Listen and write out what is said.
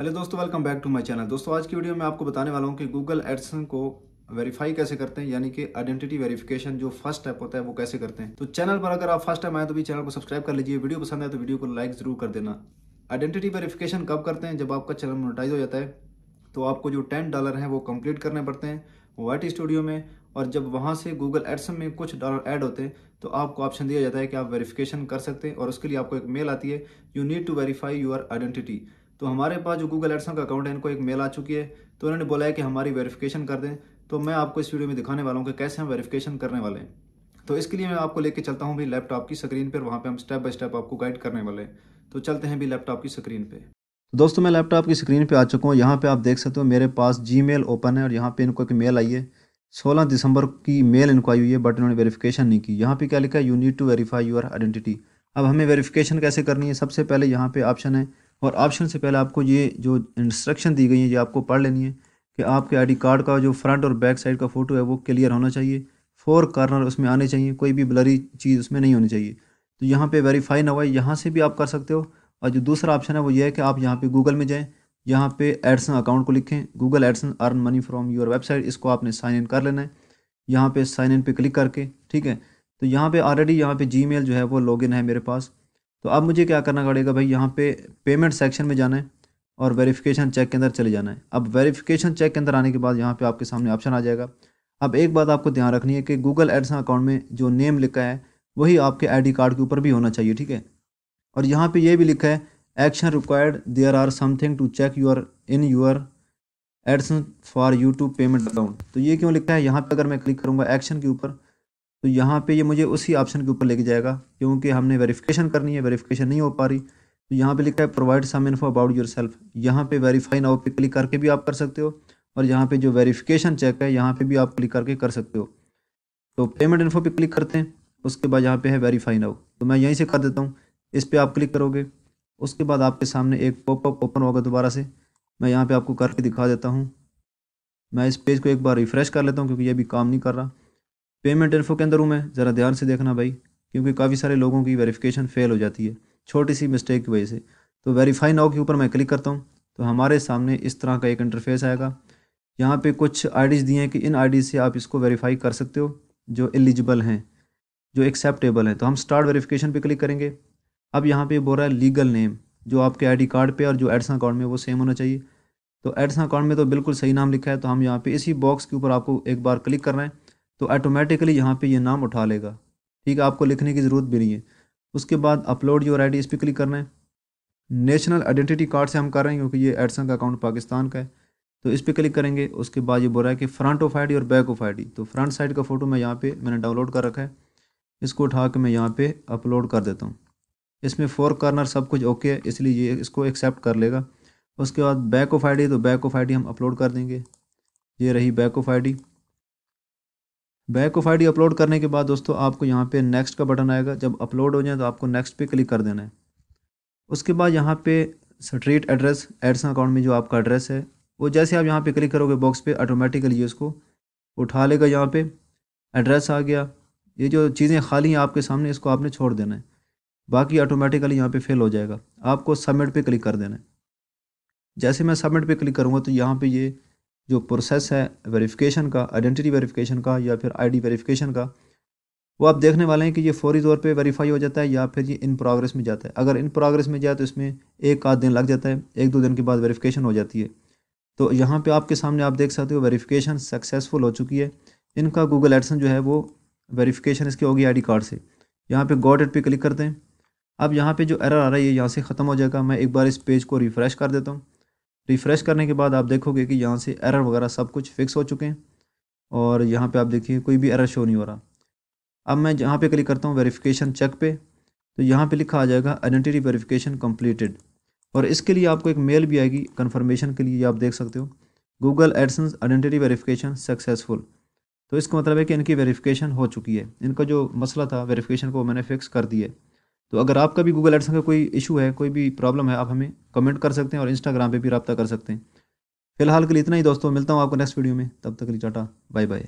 hello दोस्तों welcome back to my channel दोस्तों आज की वीडियो में आपको बताने वाला हूँ कि गूगल एडसन को वेरीफाई कैसे करते हैं यानी कि आइडेंटिटी वेरिफिकेशन जो फर्स्ट स्टेप होता है वो कैसे करते हैं तो चैनल पर अगर आप फर्स्ट टाइम आए तो भी चैनल को सब्सक्राइब कर लीजिए वीडियो पसंद आए तो वीडियो को लाइक जरूर कर देना आइडेंटिटी वेरीफिकेशन कब करते हैं जब आपका चैनल मोनिटाइज हो जाता है तो आपको जो टेन डॉलर है वो कंप्लीट करने पड़ते हैं वाइट स्टूडियो में और जब वहाँ से गूगल एडसन में कुछ डॉलर ऐड होते हैं तो आपको ऑप्शन दिया जाता है कि आप वेरीफिकेशन कर सकते हैं और उसके लिए आपको एक मेल आती है you need to verify your identity तो हमारे पास जो गूगल एडसन का अकाउंट है इनको एक मेल आ चुकी है तो उन्होंने बोला है कि हमारी वेरिफिकेशन कर दें तो मैं आपको इस वीडियो में दिखाने वाला हूँ कि कैसे हम वेरिफिकेशन करने वाले हैं तो इसके लिए मैं आपको लेके चलता हूँ भी लैपटॉप की स्क्रीन पर वहाँ पर हम स्टेप बाय स्टेप आपको गाइड करने वाले हैं तो चलते हैं भी लैपटॉप की स्क्रीन पर तो दोस्तों मैं लैपटॉप की स्क्रीन पर आ चुका हूँ यहाँ पर आप देख सकते हो मेरे पास जी ओपन है और यहाँ पर इनको एक मेल आई है 16 दिसंबर की मेल इनको आई हुई है बट इन्होंने वेरिफिकेशन नहीं की यहाँ पे क्या लिखा है you need to verify your identity अब हमें वेरिफिकेशन कैसे करनी है सबसे पहले यहाँ पे ऑप्शन है और ऑप्शन से पहले आपको ये जो इंस्ट्रक्शन दी गई है ये आपको पढ़ लेनी है कि आपके आईडी कार्ड का जो फ्रंट और बैक साइड का फ़ोटो है वो क्लियर होना चाहिए फोर कार्नर उसमें आने चाहिए कोई भी ब्लरी चीज़ उसमें नहीं होनी चाहिए तो यहाँ पे वेरीफाई ना हुआ यहाँ से भी आप कर सकते हो और जो दूसरा ऑप्शन है वो ये है कि आप यहाँ पे गूगल में जाएँ यहाँ पे एडसन अकाउंट को लिखें Google AdSense earn money from your website इसको आपने साइन इन कर लेना है यहाँ पे साइन इन पे क्लिक करके ठीक है तो यहाँ पे ऑलरेडी यहाँ पे जी जो है वो लॉगिन है मेरे पास तो अब मुझे क्या करना पड़ेगा भाई यहाँ पे पेमेंट सेक्शन में जाना है और वेरिफिकेशन चेक के अंदर चले जाना है अब वेरिफिकेशन चेक के अंदर आने के बाद यहाँ पे आपके सामने ऑप्शन आ जाएगा अब एक बात आपको ध्यान रखनी है कि गूगल एड्स अकाउंट में जो नेम लिखा है वही आपके आईडी कार्ड के ऊपर भी होना चाहिए ठीक है और यहाँ पर यह भी लिखा है action required there are something to check your in your ads for you payment account तो ये क्यों लिखा है यहाँ पर अगर मैं क्लिक करूँगा एक्शन के ऊपर तो यहाँ पे ये मुझे उसी ऑप्शन के ऊपर लेके जाएगा क्योंकि हमने वेरिफिकेशन करनी है वेरिफिकेशन नहीं हो पा रही तो यहाँ पे लिखा है provide some info about yourself यहाँ पर वेरीफाई नाउ पे क्लिक करके भी आप कर सकते हो और यहाँ पे जो वेरिफिकेशन चेक है यहाँ पे भी आप क्लिक करके कर सकते हो तो पेमेंट इन्फो पे क्लिक करते हैं उसके बाद यहाँ पे है वेरीफाई नाउ तो मैं यहीं से कर देता हूँ इस पर आप क्लिक करोगे उसके बाद आपके सामने एक पॉपअप ओपन होगा दोबारा से मैं यहाँ पर आपको करके दिखा देता हूँ मैं इस पेज को एक बार रिफ़्रेश कर लेता हूँ क्योंकि ये अभी काम नहीं कर रहा पेमेंट इन्फो के अंदर हूँ मैं ज़रा ध्यान से देखना भाई क्योंकि काफ़ी सारे लोगों की वेरिफिकेशन फ़ेल हो जाती है छोटी सी मिस्टेक की वजह से तो वेरीफाई नाउ के ऊपर मैं क्लिक करता हूँ तो हमारे सामने इस तरह का एक इंटरफेस आएगा यहाँ पे कुछ आईडीज़ दिए हैं कि इन आईडी से आप इसको वेरीफाई कर सकते हो जो एलिजिबल हैं जो एक्सेप्टेबल हैं तो हम स्टार्ट वेरिफिकेशन पे क्लिक करेंगे अब यहाँ पे बोल रहा है लीगल नेम जो आपके आईडी कार्ड पे और जो एड्सन अकाउंट में वो सेम होना चाहिए तो एडसन अकाउंट में तो बिल्कुल सही नाम लिखा है तो हम यहाँ पर इसी बॉक्स के ऊपर आपको एक बार क्लिक कर रहे हैं तो ऑटोमेटिकली यहाँ पे ये नाम उठा लेगा ठीक है आपको लिखने की ज़रूरत भी नहीं है उसके बाद अपलोड योर आई इस पर क्लिक करना है नेशनल आइडेंटिटी कार्ड से हम कर रहे हैं क्योंकि ये एडसन का अकाउंट पाकिस्तान का है तो इस पर क्लिक करेंगे उसके बाद ये बोल रहा है कि फ्रंट ऑफ आई और बैक ऑफ आई तो फ्रंट साइड का फ़ोटो मैं यहाँ पर मैंने डाउनलोड कर रखा है इसको उठा के मैं यहाँ पर अपलोड कर देता हूँ इसमें फोर कॉर्नर सब कुछ ओके है इसलिए ये इसको एक्सेप्ट कर लेगा उसके बाद बैक ऑफ आई तो बैक ऑफ आई हम अपलोड कर देंगे ये रही back of I back of I upload करने के बाद दोस्तों आपको यहाँ पे नेक्स्ट का बटन आएगा जब अपलोड हो जाए तो आपको नेक्स्ट पे क्लिक कर देना है उसके बाद यहाँ पे स्ट्रीट एड्रेस एडसन अकाउंट में जो आपका एड्रेस है वो जैसे आप यहाँ पे क्लिक करोगे बॉक्स पे ऑटोमेटिकली उसको उठा लेगा यहाँ पे एड्रेस आ गया ये जो चीज़ें खाली हैं आपके सामने इसको आपने छोड़ देना है बाकी ऑटोमेटिकली यहाँ पर फेल हो जाएगा आपको सबमिट पर क्लिक कर देना है जैसे मैं सबमिट पर क्लिक करूँगा तो यहाँ पर ये जो प्रोसेस है वेरिफिकेशन का आइडेंटिटी वेरिफिकेशन का या फिर आईडी वेरिफिकेशन का वो आप देखने वाले हैं कि ये फौरी तौर पे वेरीफाई हो जाता है या फिर ये इन प्रोग्रेस में जाता है अगर इन प्रोग्रेस में जाए तो इसमें एक आध दिन लग जाता है एक दो दिन के बाद वेरीफिकेशन हो जाती है तो यहाँ पर आपके सामने आप देख सकते हो वेरीफ़िकेशन सक्सेसफुल हो चुकी है इनका गूगल एडसन जो है वो वेरीफ़िकेशन इसकी होगी आई कार्ड से यहाँ पर गॉड एड पर क्लिक करते हैं अब यहाँ पे जो एरर आ रहा है ये यहाँ से ख़त्म हो जाएगा मैं एक बार इस पेज को रिफ़्रेश कर देता हूँ रिफ़्रेश करने के बाद आप देखोगे कि यहाँ से एरर वगैरह सब कुछ फिक्स हो चुके हैं और यहाँ पे आप देखिए कोई भी एरर शो नहीं हो रहा अब मैं यहाँ पे क्लिक करता हूँ वेरिफिकेशन चेक पे तो यहाँ पे लिखा आ जाएगा आइडेंटिटी वेरिफिकेशन कंप्लीटेड और इसके लिए आपको एक मेल भी आएगी कन्फर्मेशन के लिए आप देख सकते हो Google AdSense identity verification successful तो इसका मतलब है कि इनकी वेरीफ़िकेशन हो चुकी है इनका जो मसला था वेरीफ़िकेशन को मैंने फिक्स कर दिया है तो अगर आपका भी गूगल एडसन का कोई इशू है कोई भी प्रॉब्लम है आप हमें कमेंट कर सकते हैं और इंस्टाग्राम पर भी रब्ता कर सकते हैं फिलहाल के लिए इतना ही दोस्तों मिलता हूँ आपको नेक्स्ट वीडियो में तब तक के लिए टाटा बाय बाय